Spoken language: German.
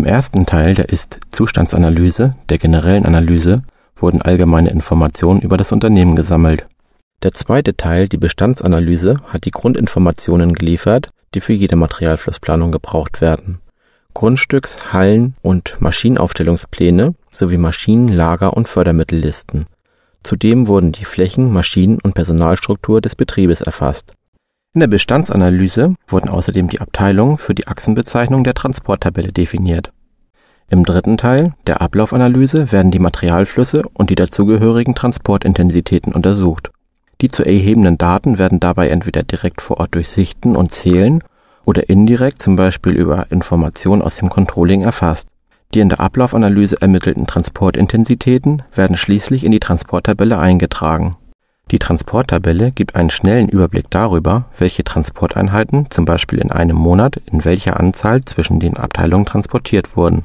Im ersten Teil der Ist-Zustandsanalyse, der generellen Analyse, wurden allgemeine Informationen über das Unternehmen gesammelt. Der zweite Teil, die Bestandsanalyse, hat die Grundinformationen geliefert, die für jede Materialflussplanung gebraucht werden. Grundstücks-, Hallen- und Maschinenaufstellungspläne sowie Maschinen-, Lager- und Fördermittellisten. Zudem wurden die Flächen-, Maschinen- und Personalstruktur des Betriebes erfasst in der Bestandsanalyse wurden außerdem die Abteilungen für die Achsenbezeichnung der Transporttabelle definiert. Im dritten Teil, der Ablaufanalyse, werden die Materialflüsse und die dazugehörigen Transportintensitäten untersucht. Die zu erhebenden Daten werden dabei entweder direkt vor Ort durchsichten und Zählen oder indirekt zum Beispiel über Informationen aus dem Controlling erfasst. Die in der Ablaufanalyse ermittelten Transportintensitäten werden schließlich in die Transporttabelle eingetragen die Transporttabelle gibt einen schnellen Überblick darüber, welche Transporteinheiten zum Beispiel in einem Monat in welcher Anzahl zwischen den Abteilungen transportiert wurden